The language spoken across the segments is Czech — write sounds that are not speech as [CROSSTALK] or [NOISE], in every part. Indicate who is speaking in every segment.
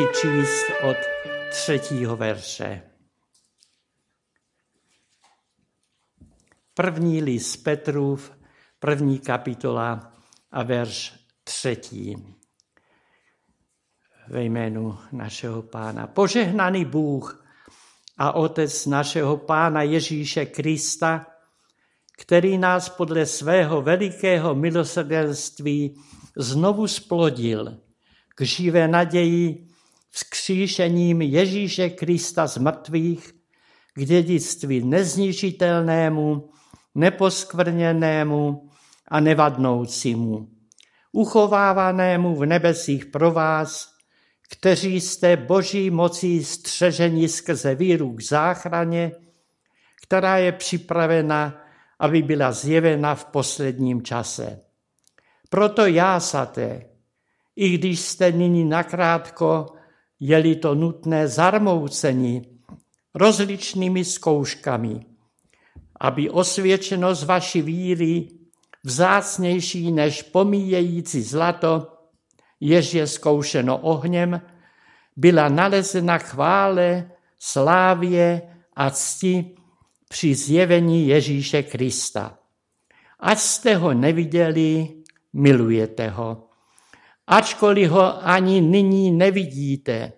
Speaker 1: si číst od třetího verše. První list Petrův, první kapitola a verš třetí. Ve jménu našeho pána. Požehnaný Bůh a Otec našeho pána Ježíše Krista, který nás podle svého velikého milosrdenství znovu splodil k živé naději vzkříšením Ježíše Krista z mrtvých k dědictví nezničitelnému, neposkvrněnému a nevadnoucímu, uchovávanému v nebesích pro vás, kteří jste boží mocí střeženi skrze víru k záchraně, která je připravena, aby byla zjevena v posledním čase. Proto jásate, i když jste nyní nakrátko je-li to nutné zarmoucení rozličnými zkouškami, aby osvědčenost vaší víry vzácnější než pomíjející zlato, jež je zkoušeno ohněm, byla nalezena chvále, slávě a cti při zjevení Ježíše Krista. Ať jste ho neviděli, milujete ho ačkoliv ho ani nyní nevidíte.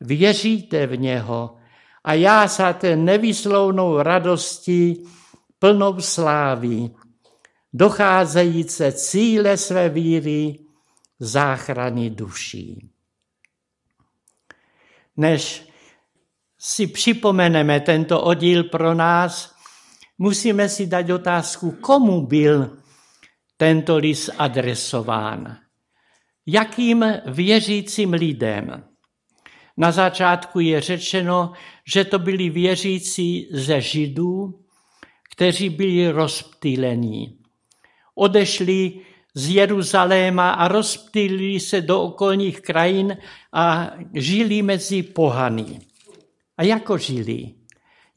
Speaker 1: Věříte v něho a já té nevyslovnou radosti, plnou slávy, docházejíce cíle své víry, záchrany duší. Než si připomeneme tento oddíl pro nás, musíme si dát otázku, komu byl tento list adresován jakým věřícím lidem. Na začátku je řečeno, že to byli věřící ze Židů, kteří byli rozptýlení. Odešli z Jeruzaléma a rozptýlili se do okolních krajin a žili mezi pohany. A jako žili?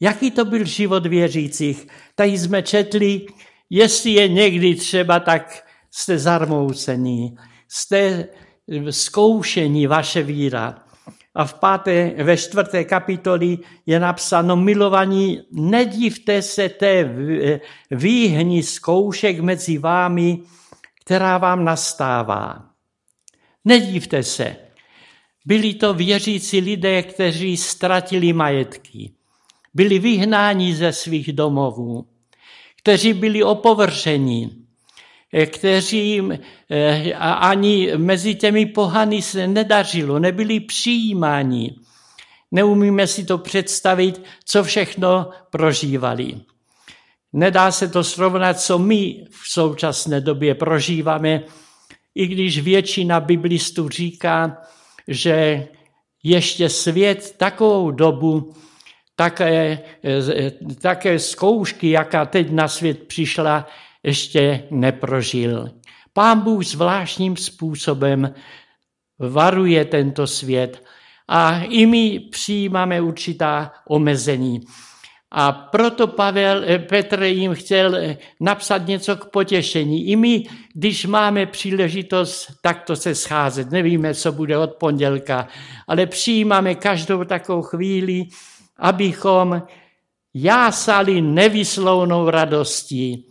Speaker 1: Jaký to byl život věřících? Tady jsme četli, jestli je někdy třeba, tak jste zarmoucení jste zkoušení vaše víra. A v páté, ve čtvrté kapitoli je napsáno, milovaní, nedivte se té výhni zkoušek mezi vámi, která vám nastává. Nedívte se. Byli to věřící lidé, kteří ztratili majetky, byli vyhnáni ze svých domovů, kteří byli opovrženi, Eh, kteří eh, ani mezi těmi pohany se nedařilo, nebyli přijímáni. Neumíme si to představit, co všechno prožívali. Nedá se to srovnat, co my v současné době prožíváme, i když většina biblistů říká, že ještě svět takovou dobu, také, eh, také zkoušky, jaká teď na svět přišla, ještě neprožil. Pán Bůh zvláštním způsobem varuje tento svět a i my přijímáme určitá omezení. A proto Pavel, eh, Petr jim chtěl eh, napsat něco k potěšení. I my, když máme příležitost takto se scházet, nevíme, co bude od pondělka, ale přijímáme každou takovou chvíli, abychom jásali nevyslovnou radostí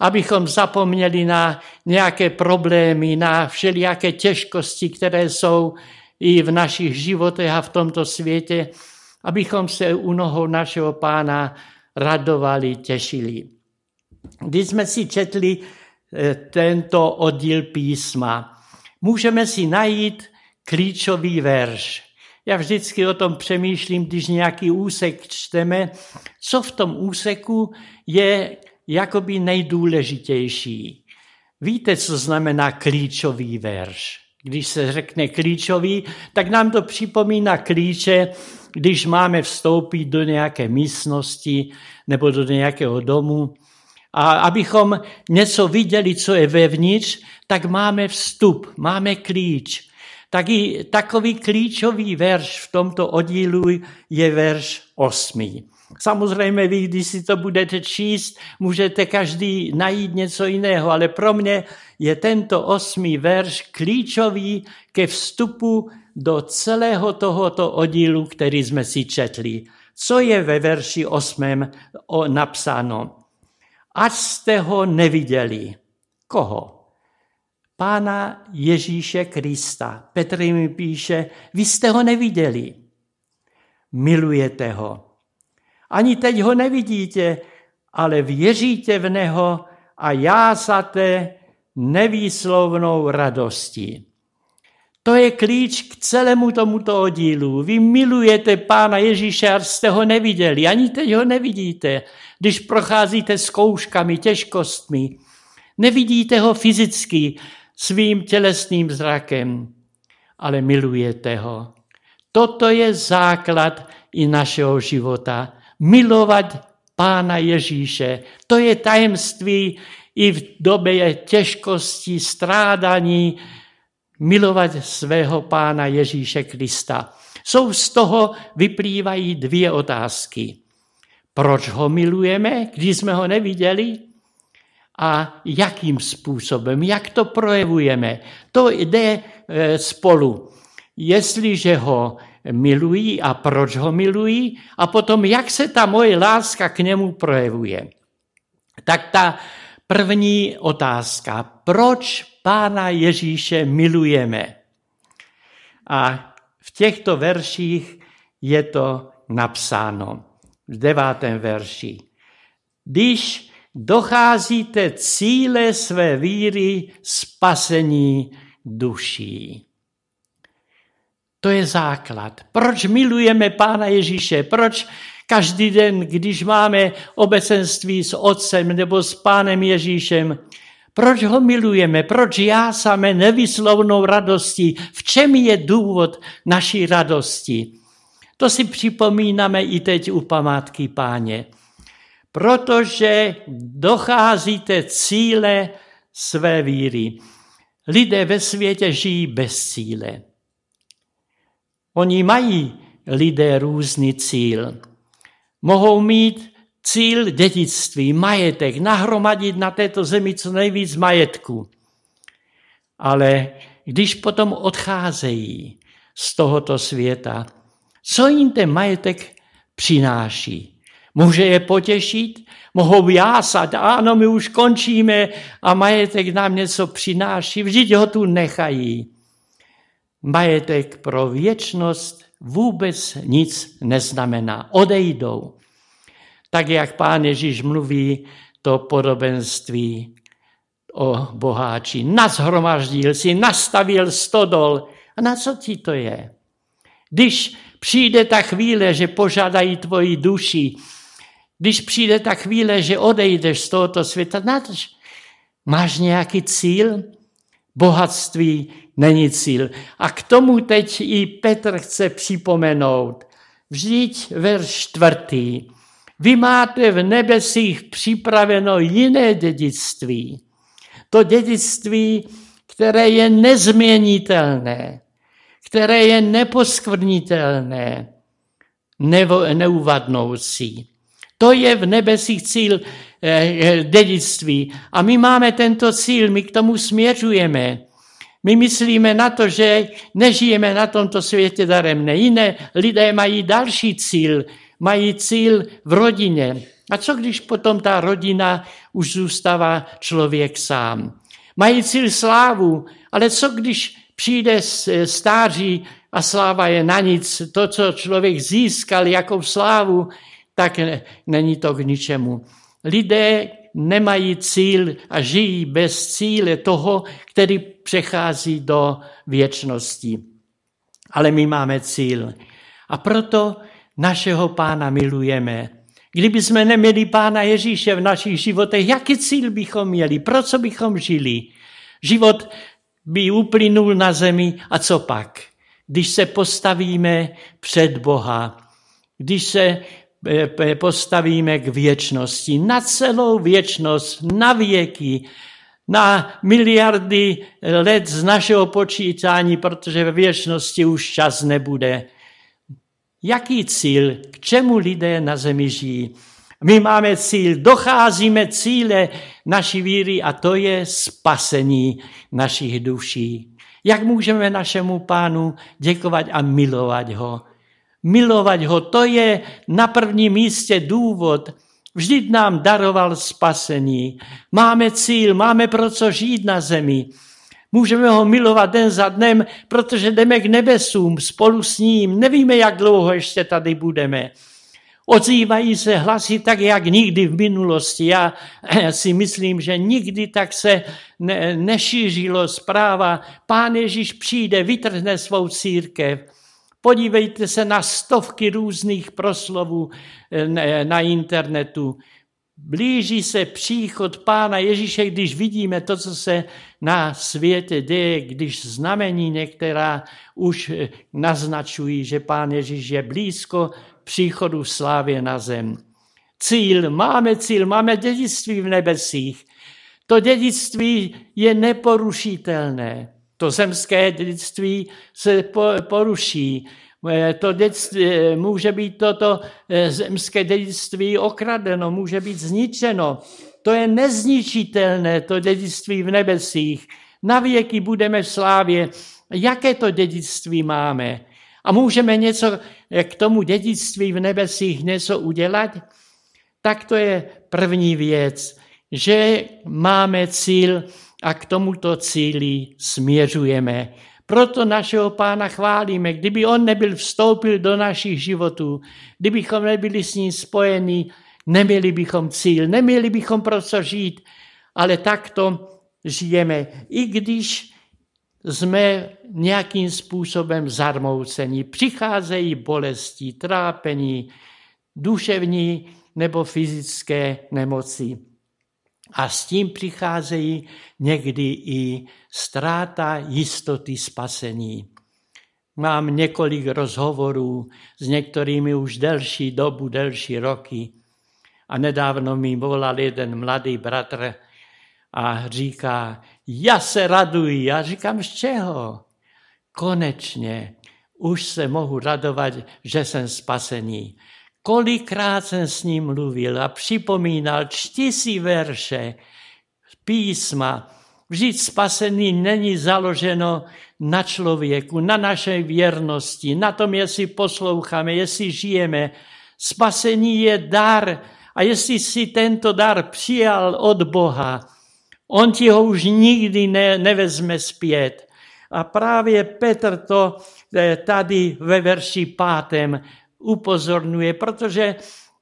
Speaker 1: abychom zapomněli na nějaké problémy, na všelijaké těžkosti, které jsou i v našich životech a v tomto světě, abychom se u nohou našeho pána radovali, těšili. Když jsme si četli eh, tento oddíl písma, můžeme si najít klíčový verš. Já vždycky o tom přemýšlím, když nějaký úsek čteme, co v tom úseku je jakoby nejdůležitější. Víte, co znamená klíčový verš? Když se řekne klíčový, tak nám to připomíná klíče, když máme vstoupit do nějaké místnosti nebo do nějakého domu. A abychom něco viděli, co je vevnitř, tak máme vstup, máme klíč. Tak i takový klíčový verš v tomto oddílu je verš osmý. Samozřejmě vy, když si to budete číst, můžete každý najít něco jiného, ale pro mě je tento osmý verš klíčový ke vstupu do celého tohoto oddílu, který jsme si četli. Co je ve verši osmém napsáno? Ať jste ho neviděli. Koho? Pána Ježíše Krista. Petr mi píše, vy jste ho neviděli. Milujete ho. Ani teď ho nevidíte, ale věříte v něho a jásate nevýslovnou radostí. To je klíč k celému tomuto oddílu. Vy milujete Pána Ježíše, až jste ho neviděli, ani teď ho nevidíte, když procházíte zkouškami, těžkostmi. Nevidíte ho fyzicky svým tělesným zrakem, ale milujete ho. Toto je základ i našeho života milovat Pána Ježíše. To je tajemství i v době těžkosti, strádání, milovat svého Pána Ježíše Krista. Jsou z toho vyplývají dvě otázky. Proč ho milujeme, když jsme ho neviděli? A jakým způsobem, jak to projevujeme? To jde eh, spolu. Jestliže ho milují a proč ho milují a potom, jak se ta moje láska k němu projevuje. Tak ta první otázka, proč Pána Ježíše milujeme? A v těchto verších je to napsáno, v devátém verši. Když docházíte cíle své víry spasení duší. To je základ. Proč milujeme Pána Ježíše? Proč každý den, když máme obecenství s Otcem nebo s Pánem Ježíšem, proč ho milujeme? Proč já samé nevyslovnou radostí? V čem je důvod naší radosti? To si připomínáme i teď u památky páně. Protože docházíte cíle své víry. Lidé ve světě žijí bez cíle. Oni mají lidé různý cíl. Mohou mít cíl dědictví, majetek, nahromadit na této zemi co nejvíc majetku. Ale když potom odcházejí z tohoto světa, co jim ten majetek přináší? Může je potěšit? Mohou jásat, ano, my už končíme a majetek nám něco přináší, vždyť ho tu nechají majetek pro věčnost vůbec nic neznamená. Odejdou. Tak jak pán Ježíš mluví to podobenství o boháči. Nazhromaždil si, nastavil stodol. A na co ti to je? Když přijde ta chvíle, že požádají tvoji duši, když přijde ta chvíle, že odejdeš z tohoto světa, máš nějaký cíl? bohatství není cíl. A k tomu teď i Petr chce připomenout. Vždyť verš čtvrtý. Vy máte v nebesích připraveno jiné dědictví. To dědictví, které je nezměnitelné, které je neposkvrnitelné, neuvadnoucí. To je v nebesích cíl eh, eh, dědictví. A my máme tento cíl, my k tomu směřujeme. My myslíme na to, že nežijeme na tomto světě daremné. Jiné lidé mají další cíl, mají cíl v rodině. A co když potom ta rodina už zůstává člověk sám? Mají cíl slávu, ale co když přijde eh, stáří a sláva je na nic, to, co člověk získal, jakou slávu, tak není to k ničemu. Lidé nemají cíl a žijí bez cíle toho, který přechází do věčnosti. Ale my máme cíl. A proto našeho pána milujeme. Kdyby jsme neměli pána Ježíše v našich životech, jaký cíl bychom měli? Pro co bychom žili? Život by uplynul na zemi a co pak? Když se postavíme před Boha, když se postavíme k věčnosti, na celou věčnost, na věky, na miliardy let z našeho počítání, protože ve věčnosti už čas nebude. Jaký cíl, k čemu lidé na zemi žijí? My máme cíl, docházíme cíle naší víry a to je spasení našich duší. Jak můžeme našemu pánu děkovat a milovat ho? milovat ho, to je na prvním místě důvod. Vždyť nám daroval spasení. Máme cíl, máme pro co žít na zemi. Můžeme ho milovat den za dnem, protože jdeme k nebesům spolu s ním. Nevíme, jak dlouho ještě tady budeme. Ozývají se hlasy tak, jak nikdy v minulosti. Já [CLEARS THROAT] si myslím, že nikdy tak se ne, nešířilo zpráva. Pán Ježíš přijde, vytrhne svou církev. Podívejte se na stovky různých proslovů eh, na internetu. Blíží se příchod Pána Ježíše, když vidíme to, co se na světě děje, když znamení některá už eh, naznačují, že Pán Ježíš je blízko příchodu slávy na zem. Cíl, máme cíl, máme dědictví v nebesích. To dědictví je neporušitelné. To zemské dědictví se poruší. Eh, to dědictví, eh, může být toto eh, zemské dědictví okradeno, může být zničeno. To je nezničitelné, to dědictví v nebesích. na věky budeme v slávě. Jaké to dědictví máme? A můžeme něco k tomu dědictví v nebesích něco udělat? Tak to je první věc, že máme cíl a k tomuto cíli směřujeme. Proto našeho pána chválíme. Kdyby on nebyl vstoupil do našich životů, kdybychom nebyli s ním spojeni, neměli bychom cíl, neměli bychom pro co žít, ale takto žijeme. I když jsme nějakým způsobem zarmouceni, přicházejí bolesti, trápení, duševní nebo fyzické nemoci. A s tím přicházejí někdy i ztráta jistoty spasení. Mám několik rozhovorů s některými už delší dobu, delší roky. A nedávno mi volal jeden mladý bratr a říká, já se raduji. Já říkám, z čeho? Konečně už se mohu radovat, že jsem spasený. Kolikrát jsem s ním mluvil a připomínal, čti si verše, písma. Vždyť spasení není založeno na člověku, na naší věrnosti, na tom, jestli posloucháme, jestli žijeme. Spasení je dar a jestli si tento dar přijal od Boha, on ti ho už nikdy ne, nevezme zpět. A právě Petr to eh, tady ve verši pátém upozorňuje, protože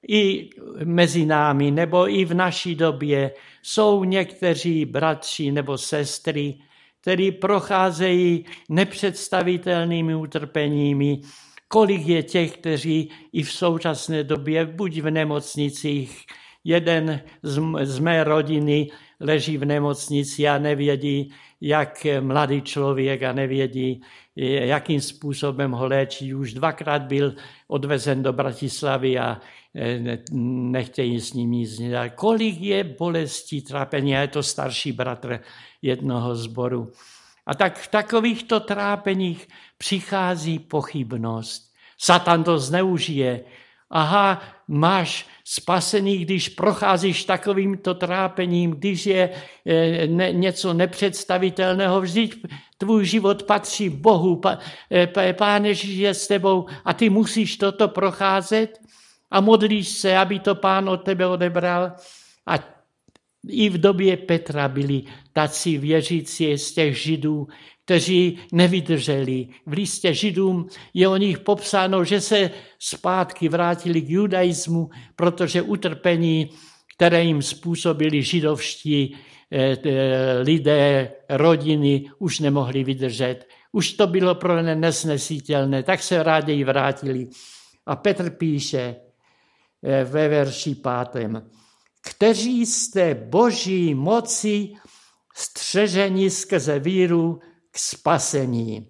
Speaker 1: i mezi námi nebo i v naší době jsou někteří bratři nebo sestry, kteří procházejí nepředstavitelnými utrpeními, kolik je těch, kteří i v současné době, buď v nemocnicích, jeden z, z mé rodiny leží v nemocnici a nevědí, jak mladý člověk a nevědí, jakým způsobem ho léčí. Už dvakrát byl odvezen do Bratislavy a e, nechtějí s ním nic dělat. Kolik je bolestí, trápení, je to starší bratr jednoho zboru. A tak v takovýchto trápeních přichází pochybnost. Satan to zneužije, aha, máš spasený, když procházíš takovýmto trápením, když je e, ne, něco nepředstavitelného, vždyť tvůj život patří Bohu, e, Pán Ježíš je s tebou a ty musíš toto procházet a modlíš se, aby to Pán od tebe odebral. A i v době Petra byli taci věřící z těch Židů, kteří nevydrželi. V listě židům je o nich popsáno, že se zpátky vrátili k judaismu, protože utrpení, které jim způsobili židovští eh, eh, lidé, rodiny, už nemohli vydržet. Už to bylo pro ně nesnesitelné, tak se ráději vrátili. A Petr píše eh, ve verši pátém, kteří jste boží moci střeženi skrze víru k spasení.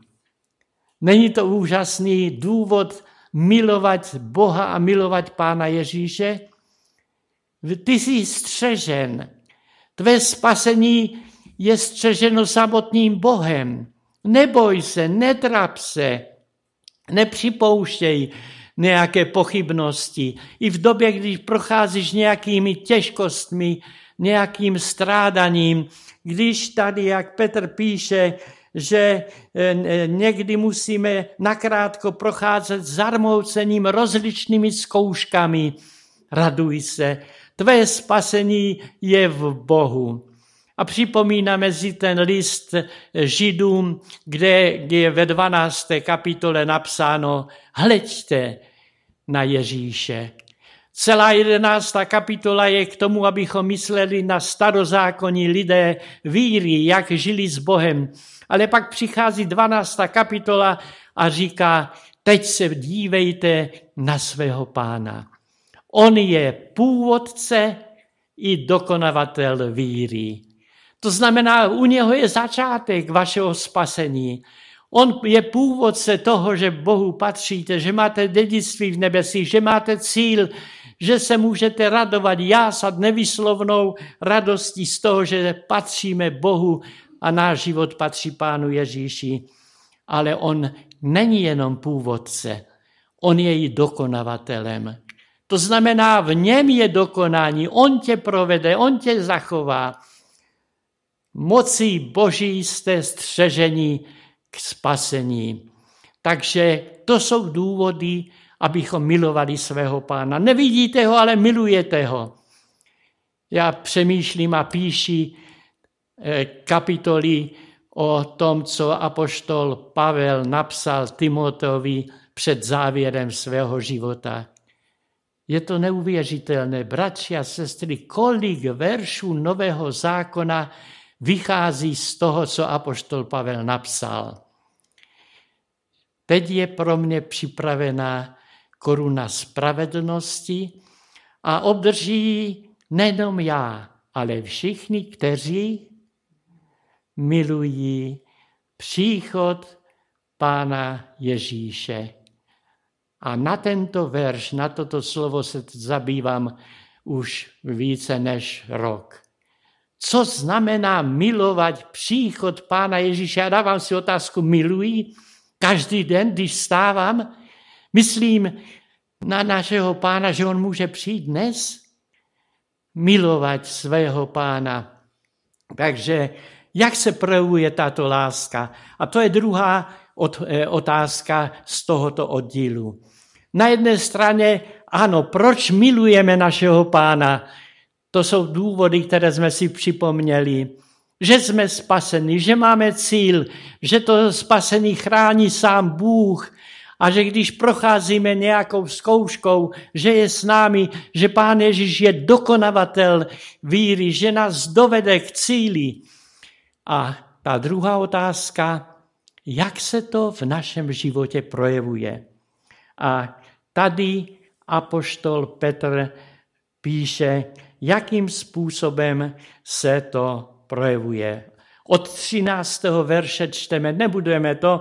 Speaker 1: Není to úžasný důvod milovat Boha a milovat Pána Ježíše? Ty jsi střežen. Tvé spasení je střeženo samotným Bohem. Neboj se, netrap se, nepřipouštěj nějaké pochybnosti. I v době, když procházíš nějakými těžkostmi, nějakým strádaním, když tady, jak Petr píše, že eh, eh, někdy musíme nakrátko procházet zarmoucením rozličnými zkouškami. Raduj se, tvé spasení je v Bohu. A připomínáme si ten list eh, Židům, kde je ve 12. kapitole napsáno, hleďte na Ježíše, Celá jedenáctá kapitola je k tomu, abychom mysleli na starozákonní lidé víry, jak žili s Bohem. Ale pak přichází 12. kapitola a říká, teď se dívejte na svého pána. On je původce i dokonavatel víry. To znamená, u něho je začátek vašeho spasení. On je původce toho, že Bohu patříte, že máte dědictví v nebesích, že máte cíl, že se můžete radovat, jásat nevyslovnou radostí z toho, že patříme Bohu a náš život patří Pánu Ježíši. Ale on není jenom původce, on je i dokonavatelem. To znamená, v něm je dokonání, on tě provede, on tě zachová. Mocí boží jste střežení k spasení. Takže to jsou důvody, abychom milovali svého pána. Nevidíte ho, ale milujete ho. Já přemýšlím a píši eh, kapitoly o tom, co apoštol Pavel napsal Timoteovi před závěrem svého života. Je to neuvěřitelné, bratři a sestry, kolik veršů Nového zákona vychází z toho, co apoštol Pavel napsal. Teď je pro mě připravená koruna spravedlnosti a obdrží nejenom já, ale všichni, kteří milují příchod Pána Ježíše. A na tento verš, na toto slovo se zabývám už více než rok. Co znamená milovat příchod Pána Ježíše? Já dávám si otázku, miluji každý den, když stávám, Myslím na našeho pána, že on může přijít dnes milovat svého pána. Takže jak se projevuje tato láska? A to je druhá eh, otázka z tohoto oddílu. Na jedné straně, ano, proč milujeme našeho pána? To jsou důvody, které jsme si připomněli. Že jsme spaseni, že máme cíl, že to spasení chrání sám Bůh, a že když procházíme nějakou zkouškou, že je s námi, že Pán Ježíš je dokonavatel víry, že nás dovede k cíli. A ta druhá otázka, jak se to v našem životě projevuje. A tady apoštol Petr píše, jakým způsobem se to projevuje od 13. verše čteme, nebudeme to,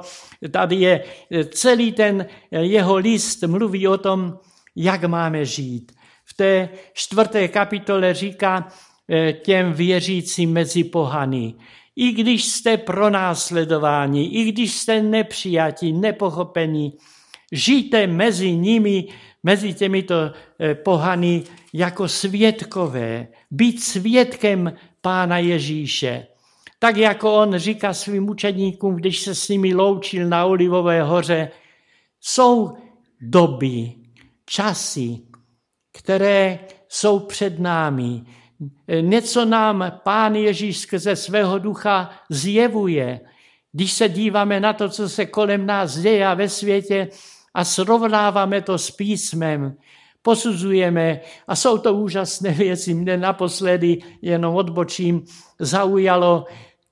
Speaker 1: tady je e, celý ten e, jeho list mluví o tom, jak máme žít. V té čtvrté kapitole říká e, těm věřícím mezi pohany, i když jste pronásledováni, i když jste nepřijati, nepochopení, žijte mezi nimi, mezi těmito pohany jako svědkové, být svědkem Pána Ježíše. Tak jako on říká svým učedníkům, když se s nimi loučil na Olivové hoře, jsou doby, časy, které jsou před námi. Něco nám Pán Ježíš skrze svého ducha zjevuje. Když se díváme na to, co se kolem nás děje ve světě a srovnáváme to s písmem, posuzujeme a jsou to úžasné [LAUGHS] věci. Mne naposledy, jenom odbočím, zaujalo,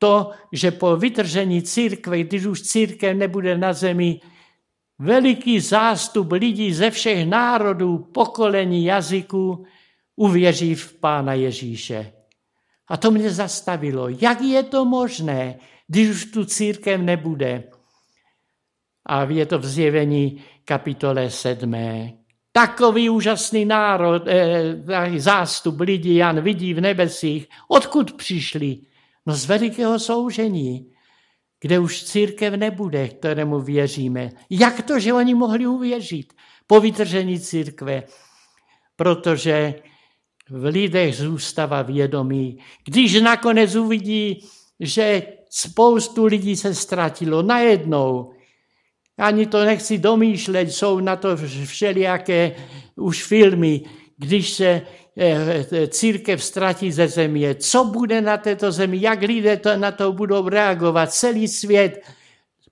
Speaker 1: to, že po vytržení církve, když už církev nebude na zemi, veliký zástup lidí ze všech národů, pokolení, jazyků uvěří v Pána Ježíše. A to mě zastavilo. Jak je to možné, když už tu církev nebude? A je to v zjevení kapitole sedmé. Takový úžasný národ, eh, eh zástup lidí Jan vidí v nebesích. Odkud přišli? No z velikého soužení, kde už církev nebude, kterému věříme. Jak to, že oni mohli uvěřit po vytržení církve? Protože v lidech zůstává vědomí. Když nakonec uvidí, že spoustu lidí se ztratilo najednou, ani to nechci domýšlet, jsou na to všelijaké už filmy, když se eh, eh, církev ztratí ze země, co bude na této zemi, jak lidé to, na to budou reagovat, celý svět,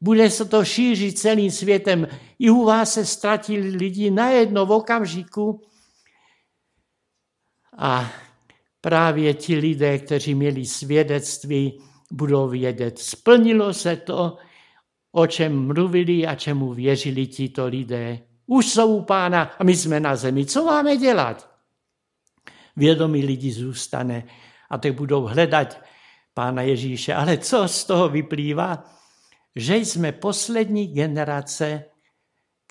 Speaker 1: bude se to šířit celým světem. I u vás se ztratili lidi jedno v okamžiku. A právě ti lidé, kteří měli svědectví, budou vědět. Splnilo se to, o čem mluvili a čemu věřili tito lidé už jsou u pána a my jsme na zemi. Co máme dělat? Vědomí lidi zůstane a teď budou hledat pána Ježíše. Ale co z toho vyplývá? Že jsme poslední generace,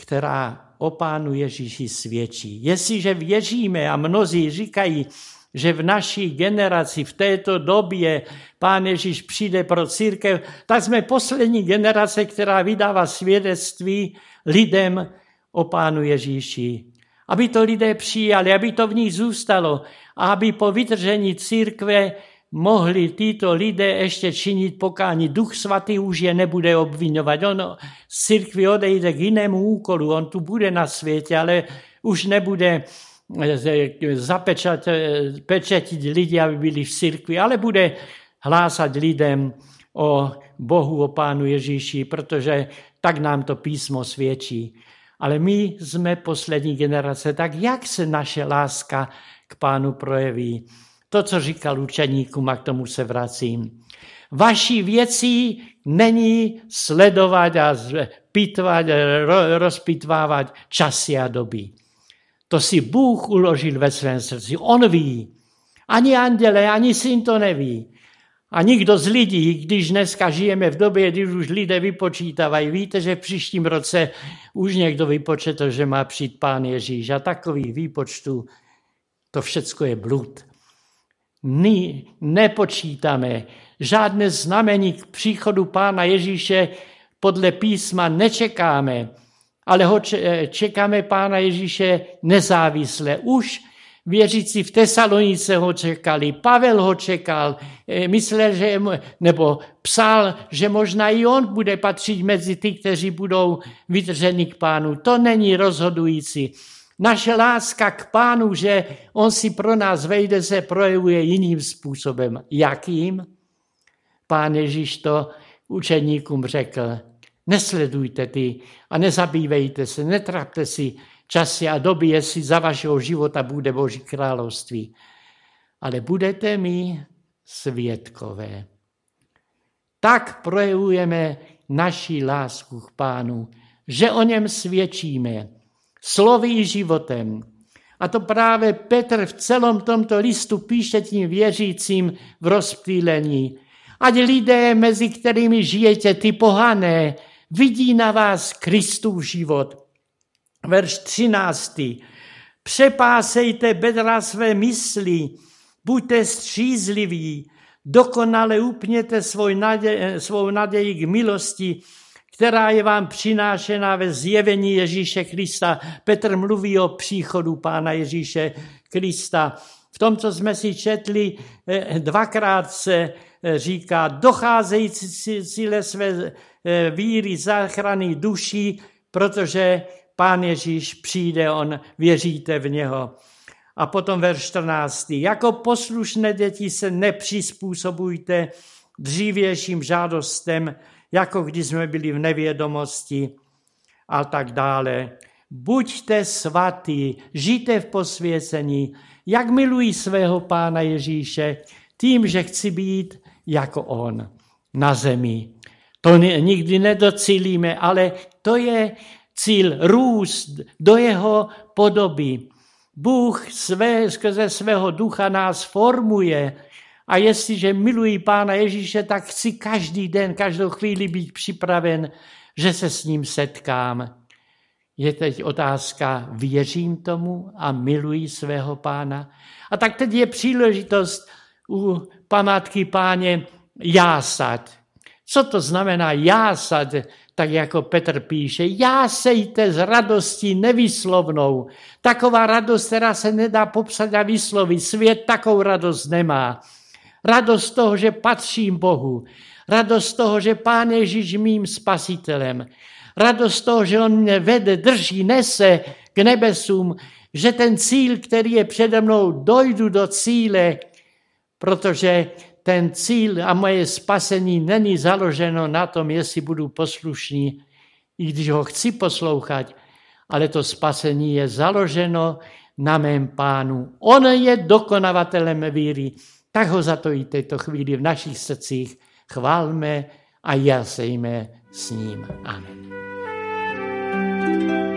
Speaker 1: která o pánu Ježíši svědčí. Jestliže věříme a mnozí říkají, že v naší generaci, v této době pán Ježíš přijde pro církev, tak jsme poslední generace, která vydává svědectví lidem o Pánu Ježíši. Aby to lidé přijali, aby to v nich zůstalo a aby po vytržení církve mohli tyto lidé ještě činit pokání. Duch svatý už je nebude obvinovat. On z církvy odejde k jinému úkolu, on tu bude na světě, ale už nebude eh, zapečatit eh, lidi, aby byli v církvi, ale bude hlásat lidem o Bohu, o Pánu Ježíši, protože tak nám to písmo svědčí ale my jsme poslední generace, tak jak se naše láska k pánu projeví? To, co říkal učeníkům, a k tomu se vracím. Vaší věcí není sledovat a pitvat, rozpitvávat časy a doby. To si Bůh uložil ve svém srdci. On ví. Ani anděle, ani syn to neví. A nikdo z lidí, když dneska žijeme v době, kdy už lidé vypočítávají, víte, že v příštím roce už někdo vypočetl, že má přijít pán Ježíš. A takových výpočtů to všecko je blud. My nepočítáme žádné znamení k příchodu pána Ježíše podle písma nečekáme, ale ho čekáme pána Ježíše nezávisle. Už Věřící v Tesalonice ho čekali, Pavel ho čekal, eh, myslel, že, nebo psal, že možná i on bude patřit mezi ty, kteří budou vytrženi k pánu. To není rozhodující. Naše láska k pánu, že on si pro nás vejde, se projevuje jiným způsobem. Jakým? Pán Ježíš to učeníkům řekl. Nesledujte ty a nezabývejte se, netrapte si časy a doby, jestli za vašeho života bude Boží království. Ale budete mi světkové. Tak projevujeme naši lásku k Pánu, že o něm svědčíme slovy i životem. A to právě Petr v celom tomto listu píše tím věřícím v rozptýlení. Ať lidé, mezi kterými žijete, ty pohané, vidí na vás Kristův život – verš 13. Přepásejte bedra své mysli, buďte střízliví, dokonale upněte svou naději, svou naději k milosti, která je vám přinášena ve zjevení Ježíše Krista. Petr mluví o příchodu Pána Ježíše Krista. V tom, co jsme si četli, eh, dvakrát se eh, říká, docházející cíle své eh, víry, záchrany duší, protože Pán Ježíš přijde, on věříte v něho. A potom ver 14. Jako poslušné děti se nepřizpůsobujte dřívějším žádostem, jako když jsme byli v nevědomosti a tak dále. Buďte svatý, žijte v posvěcení, jak miluji svého pána Ježíše, tím, že chci být jako on na zemi. To nikdy nedocílíme, ale to je cíl růst do jeho podoby. Bůh své, skrze svého ducha nás formuje a jestliže miluji Pána Ježíše, tak chci každý den, každou chvíli být připraven, že se s ním setkám. Je teď otázka, věřím tomu a miluji svého pána. A tak teď je příležitost u památky páně jásat. Co to znamená jásat? tak jako Petr píše, já sejte s radostí nevyslovnou. Taková radost, která se nedá popsat a vyslovit. Svět takovou radost nemá. Radost toho, že patřím Bohu. Radost toho, že Pán Ježíš mým spasitelem. Radost toho, že On mě vede, drží, nese k nebesům, že ten cíl, který je přede mnou, dojdu do cíle, protože ten cíl a moje spasení není založeno na tom, jestli budu poslušný, i když ho chci poslouchat, ale to spasení je založeno na mém pánu. On je dokonavatelem víry. Tak ho za to i této chvíli v našich srdcích chválme a jasejme s ním. Amen. thank you